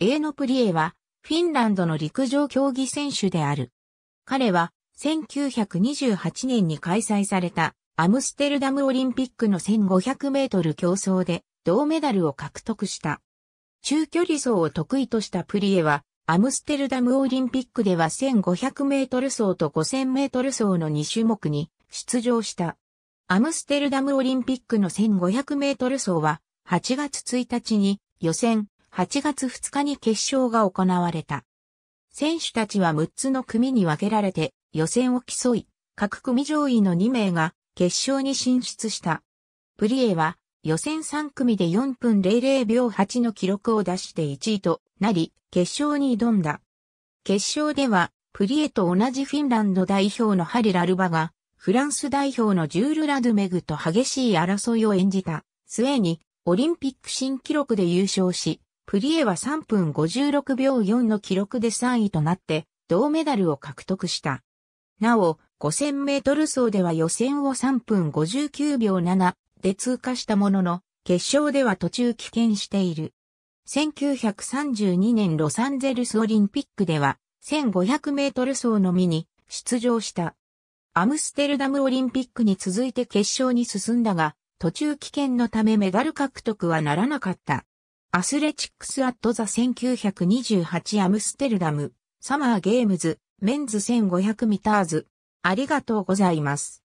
エーノプリエは、フィンランドの陸上競技選手である。彼は、1928年に開催されたアムステルダムオリンピックの1500メートル競争で銅メダルを獲得した。中距離走を得意としたプリエは、アムステルダムオリンピックでは1500メートル走と5000メートル走の2種目に出場した。アムステルダムオリンピックの1500メートル走は8月1日に予選、8月2日に決勝が行われた。選手たちは6つの組に分けられて予選を競い、各組上位の2名が決勝に進出した。プリエは予選3組で4分00秒8の記録を出して1位となり、決勝に挑んだ。決勝では、プリエと同じフィンランド代表のハリ・ラルバが、フランス代表のジュール・ラドゥメグと激しい争いを演じた末に、オリンピック新記録で優勝し、プリエは3分56秒4の記録で3位となって、銅メダルを獲得した。なお、5000メートル走では予選を3分59秒7で通過したものの、決勝では途中棄権している。1932年ロサンゼルスオリンピックでは、1500メートル走のみに出場した。アムステルダムオリンピックに続いて決勝に進んだが、途中棄権のためメダル獲得はならなかった。アスレチックス・アット・ザ1928アムステルダム、サマー・ゲームズ、メンズ1500ミターズ。ありがとうございます。